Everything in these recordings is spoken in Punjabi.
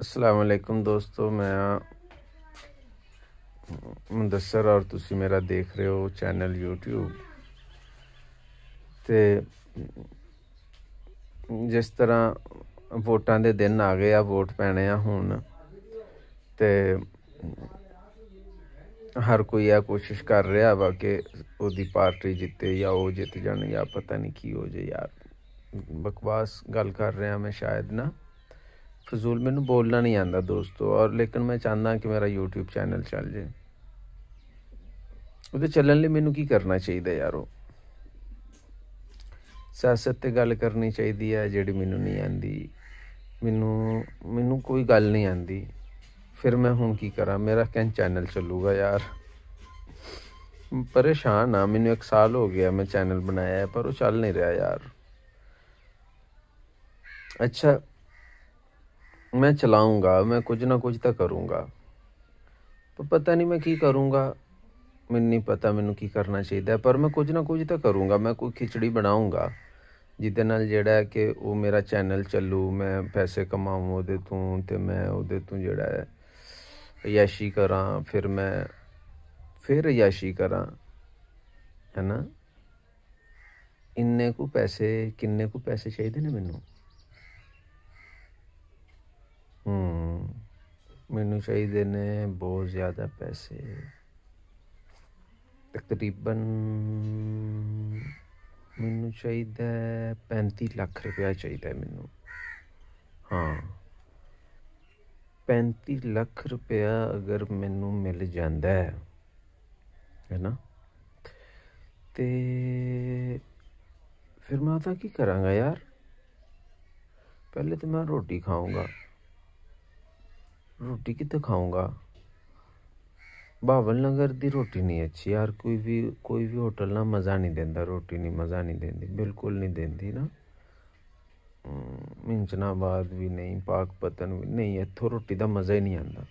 ਅਸਲਾਮ ਅਲੈਕੁਮ ਦੋਸਤੋ ਮੈਂ ਮੁੰਦਸਰ ਔਰ ਤੁਸੀਂ ਮੇਰਾ ਦੇਖ ਰਹੇ ਹੋ ਚੈਨਲ YouTube ਤੇ ਜਿਸ ਤਰ੍ਹਾਂ ਵੋਟਾਂ ਦੇ ਦਿਨ ਆ ਗਏ ਆ ਵੋਟ ਪੈਣੇ ਆ ਹੁਣ ਤੇ ਹਰ ਕੋਈ ਆ ਕੋਸ਼ਿਸ਼ ਕਰ ਰਿਹਾ ਵਾ ਕਿ ਉਹਦੀ ਪਾਰਟੀ ਜਿੱਤੇ ਜਾਂ ਉਹ ਜਿੱਤ ਜਾਣ ਜਾਂ ਪਤਾ ਨਹੀਂ ਕੀ ਹੋ ਜੇ ਯਾਰ ਬਕਵਾਸ ਗੱਲ ਕਰ ਰਿਹਾ ਮੈਂ ਸ਼ਾਇਦ ਨਾ ਫਜ਼ੂਲ ਮੈਨੂੰ ਬੋਲਣਾ ਨਹੀਂ ਆਂਦਾ ਦੋਸਤੋ ਔਰ ਲੇਕਿਨ ਮੈਂ ਚਾਹੁੰਦਾ ਕਿ ਮੇਰਾ YouTube ਚੈਨਲ ਚੱਲ ਜੇ ਉਹਦੇ ਚੱਲਣ ਲਈ ਮੈਨੂੰ ਕੀ ਕਰਨਾ ਚਾਹੀਦਾ ਯਾਰੋ ਸਿਆਸਤ ਤੇ ਗੱਲ ਕਰਨੀ ਚਾਹੀਦੀ ਹੈ ਜਿਹੜੀ ਮੈਨੂੰ ਨਹੀਂ ਆਂਦੀ ਮੈਨੂੰ ਮੈਨੂੰ ਕੋਈ ਗੱਲ ਨਹੀਂ ਆਂਦੀ ਫਿਰ ਮੈਂ ਹੁਣ ਕੀ ਕਰਾਂ ਮੇਰਾ ਕਿੰ ਚੈਨਲ ਚੱਲੂਗਾ ਯਾਰ ਪਰੇਸ਼ਾਨ ਆ ਮੈਨੂੰ 1 ਸਾਲ ਹੋ ਗਿਆ ਮੈਂ ਚੈਨਲ ਬਣਾਇਆ ਪਰ ਉਹ ਚੱਲ ਨਹੀਂ ਰਿਹਾ ਯਾਰ ਅੱਛਾ ਮੈਂ ਚਲਾਉਂਗਾ ਮੈਂ ਕੁਝ ਨਾ ਕੁਝ ਤਾਂ ਕਰੂੰਗਾ ਪਰ ਪਤਾ ਨਹੀਂ ਮੈਂ ਕੀ ਕਰੂੰਗਾ ਮੈਨੂੰ ਨਹੀਂ ਪਤਾ ਮੈਨੂੰ ਕੀ ਕਰਨਾ ਚਾਹੀਦਾ ਪਰ ਮੈਂ ਕੁਝ ਨਾ ਕੁਝ ਤਾਂ ਕਰੂੰਗਾ ਮੈਂ ਕੋਈ ਖਿਚੜੀ ਬਣਾਉਂਗਾ ਜਿਹਦੇ ਨਾਲ ਜਿਹੜਾ ਕਿ ਉਹ ਮੇਰਾ ਚੈਨਲ ਚੱਲੂ ਮੈਂ ਪੈਸੇ ਕਮਾਵਾਂ ਉਹਦੇ ਤੋਂ ਤੇ ਮੈਂ ਉਹਦੇ ਤੋਂ ਜਿਹੜਾ ਹੈ ਯਾਸ਼ੀ ਕਰਾਂ ਫਿਰ ਮੈਂ ਫਿਰ ਯਾਸ਼ੀ ਕਰਾਂ ਹੈਨਾ ਇੰਨੇ ਕੁ ਪੈਸੇ ਕਿੰਨੇ ਕੁ ਪੈਸੇ ਚਾਹੀਦੇ ਨੇ ਮੈਨੂੰ ਹੂੰ ਮੈਨੂੰ ਚਾਹੀਦੇ ਨੇ ਬਹੁਤ ਜ਼ਿਆਦਾ ਪੈਸੇ ਤਕਰੀਬਨ ਮੈਨੂੰ ਚਾਹੀਦਾ 35 ਲੱਖ ਰੁਪਿਆ ਚਾਹੀਦਾ ਮੈਨੂੰ ਹਾਂ 35 ਲੱਖ ਰੁਪਿਆ ਅਗਰ ਮੈਨੂੰ ਮਿਲ ਜਾਂਦਾ ਹੈ ਨਾ ਤੇ ਫਿਰ ਮੈਂ ਉਹਦਾ ਕੀ ਕਰਾਂਗਾ ਯਾਰ ਪਹਿਲੇ ਤਾਂ ਮੈਂ ਰੋਟੀ ਖਾਊਂਗਾ रोटी कितने खाऊंगा ਬਾਵਲ ਨਗਰ ਦੀ ਰੋਟੀ ਨਹੀਂ ਅੱਛੀ ਯਾਰ ਕੋਈ ਵੀ ਕੋਈ ਵੀ ਹੋਟਲ ਨਾ ਮਜ਼ਾ ਨਹੀਂ ਦਿੰਦਾ ਰੋਟੀ ਨਹੀਂ ਮਜ਼ਾ ਨਹੀਂ ਦਿੰਦੀ ਬਿਲਕੁਲ ਨਹੀਂ ਦਿੰਦੀ ਨਾ ਮਿੰਚਨਾਬਾਦ ਵੀ ਨਹੀਂ ਪਾਕ ਪਤਨ ਵੀ ਨਹੀਂ ਇੱਥੋਂ ਰੋਟੀ ਦਾ ਮਜ਼ਾ ਹੀ ਨਹੀਂ ਆਉਂਦਾ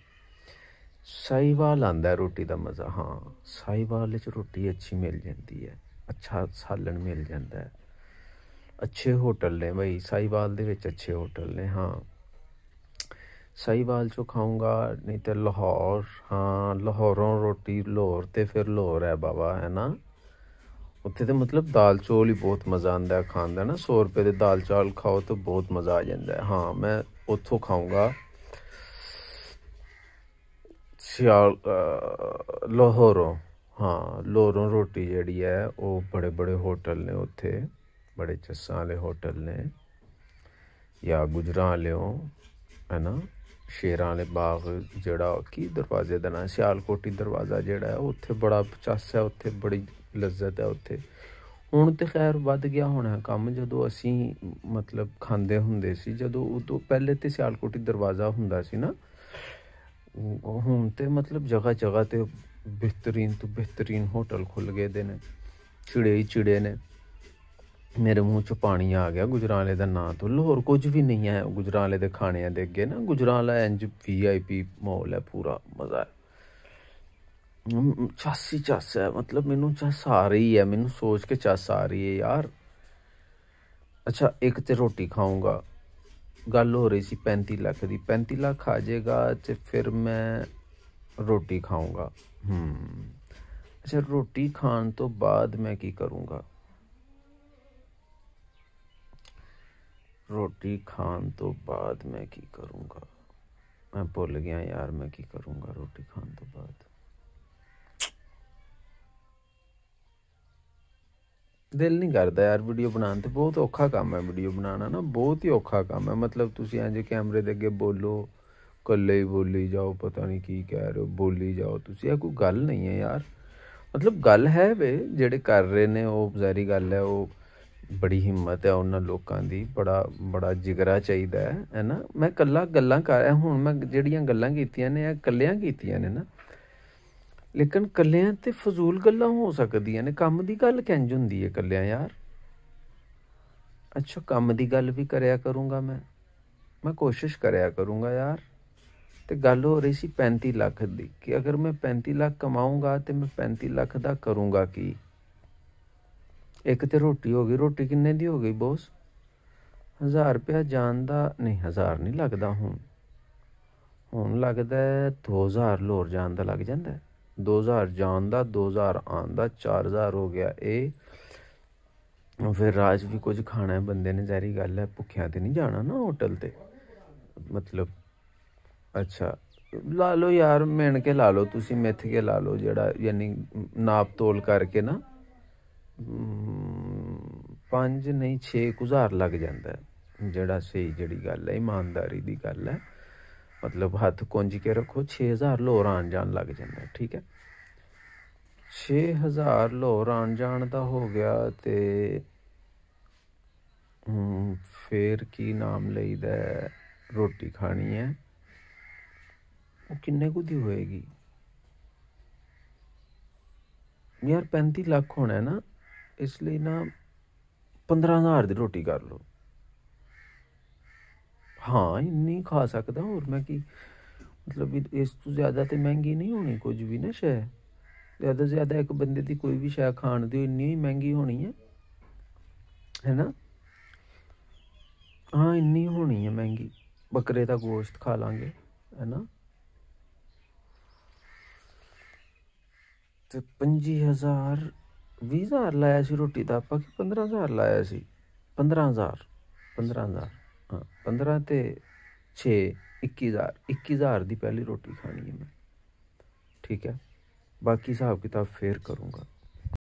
ਸਾਈਵਾਲ ਆਂਦਾ ਰੋਟੀ ਦਾ ਮਜ਼ਾ ਹਾਂ ਸਾਈਵਾਲ ਵਿੱਚ ਰੋਟੀ ਅੱਛੀ ਮਿਲ ਜਾਂਦੀ ਹੈ ਅੱਛਾ ਸਾਲਣ ਮਿਲ ਜਾਂਦਾ ਹੈ ਅੱਛੇ ਹੋਟਲ ਨੇ ਬਈ ਸਾਈਵਾਲ ਦੇ ਵਿੱਚ ਅੱਛੇ ਹੋਟਲ ਨੇ ਹਾਂ ਸਹੀਵਾਲ ਚੋਂ ਖਾਊਂਗਾ ਨਹੀਂ ਤੇ ਲਾਹੌਰ ਹਾਂ ਲਾਹੌਰੋਂ ਰੋਟੀ ਲਾਹੌਰ ਤੇ ਫਿਰ ਲਾਹੌਰ ਹੈ ਬਾਬਾ ਹੈ ਨਾ ਉੱਥੇ ਤੇ ਮਤਲਬ ਦਾਲ ਚੋਲ ਹੀ ਬਹੁਤ ਮਜ਼ਾ ਆਂਦਾ ਹੈ ਖਾਣ ਦਾ ਨਾ 100 ਰੁਪਏ ਦੇ ਦਾਲ ਚਾਲ ਖਾਓ ਤਾਂ ਬਹੁਤ ਮਜ਼ਾ ਆ ਜਾਂਦਾ ਹੈ ਹਾਂ ਮੈਂ ਉੱਥੋਂ ਖਾਊਂਗਾ ਸਿਆਲ ਲਾਹੌਰੋਂ ਹਾਂ ਲਾਹੌਰੋਂ ਰੋਟੀ ਜਿਹੜੀ ਹੈ ਉਹ ਬੜੇ ਬੜੇ ਹੋਟਲ ਨੇ ਉੱਥੇ ਬੜੇ ਚੱਸਾਂ ਵਾਲੇ ਹੋਟਲ ਨੇ ਜਾਂ ਗੁਜਰਾਂ ਵਾਲਿਓ ਹੈ ਨਾ ਸ਼ੇਰਾਂ ਵਾਲੇ ਬਾਗ ਜਿਹੜਾ ਕੀ ਦਰਵਾਜ਼ੇ ਦਾ ਨਾਂ ਸਿਆਲਕੋਟੀ ਦਰਵਾਜ਼ਾ ਜਿਹੜਾ ਹੈ ਉੱਥੇ ਬੜਾ ਪਚਾਸ ਹੈ ਉੱਥੇ ਬੜੀ ਲਜ਼ਤ ਹੈ ਉੱਥੇ ਹੁਣ ਤੇ ਖੈਰ ਵੱਧ ਗਿਆ ਹੋਣਾ ਕੰਮ ਜਦੋਂ ਅਸੀਂ ਮਤਲਬ ਖਾਂਦੇ ਹੁੰਦੇ ਸੀ ਜਦੋਂ ਉਹ ਤੋਂ ਪਹਿਲੇ ਤੇ ਸਿਆਲਕੋਟੀ ਦਰਵਾਜ਼ਾ ਹੁੰਦਾ ਸੀ ਨਾ ਹੁਣ ਤੇ ਮਤਲਬ ਜਗ੍ਹਾ ਜਗ੍ਹਾ ਤੇ ਬਿਹਤਰੀਨ ਤੋਂ ਬਿਹਤਰੀਨ ਹੋਟਲ ਖੁੱਲ ਗਏ ਦੇ ਨੇ ਚਿੜੇ ਹੀ ਚਿੜੇ ਨੇ ਮੇਰੇ ਮੂੰਹ 'ਚ ਪਾਣੀ ਆ ਗਿਆ ਗੁਜਰਾਲੇ ਦਾ ਨਾਂ ਤੋਂ ਲਾਹੌਰ ਕੁਝ ਵੀ ਨਹੀਂ ਹੈ ਗੁਜਰਾਲੇ ਦੇ ਖਾਣਿਆਂ ਦੇ ਅੱਗੇ ਨਾ ਗੁਜਰਾਲਾ ਇੰਜ ਵੀਆਈਪੀ ਮਾਹੌਲ ਹੈ ਪੂਰਾ ਮਜ਼ਾ ਹੈ ਚਾਸੀ ਚਾਸ ਹੈ ਮਤਲਬ ਮੈਨੂੰ ਚਾਸ ਆ ਰਹੀ ਹੈ ਮੈਨੂੰ ਸੋਚ ਕੇ ਚਾਸ ਆ ਰਹੀ ਹੈ ਯਾਰ ਅੱਛਾ ਇੱਕ ਤੇ ਰੋਟੀ ਖਾਊਂਗਾ ਗੱਲ ਹੋ ਰਹੀ ਸੀ 35 ਲੱਖ ਦੀ 35 ਲੱਖ ਆ ਜਾਏਗਾ ਤੇ ਫਿਰ ਮੈਂ ਰੋਟੀ ਖਾਊਂਗਾ ਹੂੰ ਅੱਛਾ ਰੋਟੀ ਖਾਣ ਤੋਂ ਬਾਅਦ ਮੈਂ ਕੀ ਕਰੂੰਗਾ रोटी खान तो बाद में की करूँगा मैं भूल गया यार मैं की करूँगा रोटी खान तो बाद दिल नहीं करता यार वीडियो बनाने तो बहुत औखा काम है वीडियो बनाना ना बहुत ही औखा काम है मतलब तुम अंज कैमरे के अगे बोलो कल ही बोली जाओ पता नहीं की कह रहे हो बोली जाओ तुम कोई गल नहीं है यार मतलब गल है वे जेडे कर रहे ने वह बेचारी गल है वो ਬੜੀ ਹਿੰਮਤ ਹੈ ਉਹਨਾਂ ਲੋਕਾਂ ਦੀ ਬੜਾ ਬੜਾ ਜਿਗਰਾ ਚਾਹੀਦਾ ਹੈ ਹੈ ਨਾ ਮੈਂ ਕੱਲਾ ਗੱਲਾਂ ਕਰ ਰਿਹਾ ਹੁਣ ਮੈਂ ਜਿਹੜੀਆਂ ਗੱਲਾਂ ਕੀਤੀਆਂ ਨੇ ਇਹ ਕੱਲਿਆਂ ਕੀਤੀਆਂ ਨੇ ਨਾ ਲੇਕਿਨ ਕੱਲਿਆਂ ਤੇ ਫਜ਼ੂਲ ਗੱਲਾਂ ਹੋ ਸਕਦੀਆਂ ਨੇ ਕੰਮ ਦੀ ਗੱਲ ਕਿੰਜ ਹੁੰਦੀ ਹੈ ਕੱਲਿਆਂ ਯਾਰ ਅੱਛਾ ਕੰਮ ਦੀ ਗੱਲ ਵੀ ਕਰਿਆ ਕਰੂੰਗਾ ਮੈਂ ਮੈਂ ਕੋਸ਼ਿਸ਼ ਕਰਿਆ ਕਰੂੰਗਾ ਯਾਰ ਤੇ ਗੱਲ ਹੋ ਰਹੀ ਸੀ 35 ਲੱਖ ਦੀ ਕਿ ਅਗਰ ਮੈਂ 35 ਲੱਖ ਕਮਾਉਂਗਾ ਤੇ ਮੈਂ 35 ਲੱਖ ਦਾ ਕਰੂੰਗਾ ਕੀ ਇੱਕ ਤੇ ਰੋਟੀ ਹੋ ਗਈ ਰੋਟੀ ਕਿੰਨੇ ਦੀ ਹੋ ਗਈ ਬੋਸ 1000 ਰੁਪਿਆ ਜਾਣ ਦਾ ਨਹੀਂ 1000 ਨਹੀਂ ਲੱਗਦਾ ਹੁਣ ਹੁਣ ਲੱਗਦਾ 2000 ਲੋਰ ਜਾਣ ਦਾ ਲੱਗ ਜਾਂਦਾ 2000 ਜਾਣ ਦਾ 2000 ਆਉਣ ਦਾ 4000 ਹੋ ਗਿਆ ਇਹ ਫਿਰ ਰਾਜ ਵੀ ਕੁਝ ਖਾਣਾ ਹੈ ਬੰਦੇ ਨੇ ਜ਼ਾਰੀ ਗੱਲ ਹੈ ਭੁੱਖਿਆਂ ਤੇ ਨਹੀਂ ਜਾਣਾ ਨਾ ਹੋਟਲ ਤੇ ਮਤਲਬ ਅੱਛਾ ਲਾ ਲਓ ਯਾਰ ਮਿਣ ਕੇ ਲਾ ਲਓ ਤੁਸੀਂ ਮਿੱਥ ਕੇ ਲਾ ਲਓ ਜਿਹੜਾ ਯਾਨੀ ਨਾਪ ਤੋਲ ਕਰਕੇ ਨਾ 5 ਨਹੀਂ 6 6000 ਲੱਗ ਜਾਂਦਾ ਜਿਹੜਾ ਸਹੀ ਜਿਹੜੀ ਗੱਲ ਹੈ ਇਮਾਨਦਾਰੀ ਦੀ ਗੱਲ ਹੈ ਮਤਲਬ ਹੱਥ ਕੁੰਝ ਕੇ ਰੱਖੋ 6000 ਲੋਹਰਾਂ ਜਾਣ ਲੱਗ ਜਾਂਦਾ ਠੀਕ ਹੈ 6000 ਲੋਹਰਾਂ ਜਾਣ ਦਾ ਹੋ ਗਿਆ ਤੇ ਫੇਰ ਕੀ ਨਾਮ ਲਈਦਾ ਰੋਟੀ ਖਾਣੀ ਹੈ ਉਹ ਕਿੰਨੇ ਕੁ ਦੀ ਹੋਏਗੀ ਯਾਰ 35 ਲੱਖ ਹੋਣਾ ਹੈ ਨਾ ਇਸ ਲਈ ਨਾ 15000 ਦੀ ਰੋਟੀ ਕਰ ਲਓ ਹਾਂ ਇੰਨੀ ਖਾ ਸਕਦਾ ਹੋਰ ਮੈਂ ਕੀ ਮਤਲਬ ਇਸ ਤੋਂ ਜ਼ਿਆਦਾ ਤੇ ਮਹਿੰਗੀ ਨਹੀਂ ਹੋਣੀ ਕੁਝ ਵੀ ਨਾ ਸ਼ੈ ਜ਼ਿਆਦਾ ਜ਼ਿਆਦਾ ਇੱਕ ਬੰਦੇ ਦੀ ਕੋਈ ਵੀ ਸ਼ੈ ਖਾਣ ਦੀ ਇੰਨੀ ਹੀ ਮਹਿੰਗੀ ਹੋਣੀ ਹੈ ਹੈਨਾ ਹਾਂ ਇੰਨੀ ਹੋਣੀ ਹੈ ਮਹਿੰਗੀ ਬੱਕਰੇ ਦਾ ਗੋਸ਼ਤ ਖਾ ਲਾਂਗੇ ਹੈਨਾ ਤੇ 25000 20000 ਲਾਇਆ ਸੀ ਰੋਟੀ ਦਾ ਆਪਾਂ ਕਿ 15000 ਲਾਇਆ ਸੀ 15000 15000 ਹਾਂ 15 ਤੇ 6 21000 21000 ਦੀ ਪਹਿਲੀ ਰੋਟੀ ਖਾਣੀ ਹੈ ਮੈਂ ਠੀਕ ਹੈ ਬਾਕੀ ਹਿਸਾਬ ਕਿਤਾਬ ਫੇਰ ਕਰੂੰਗਾ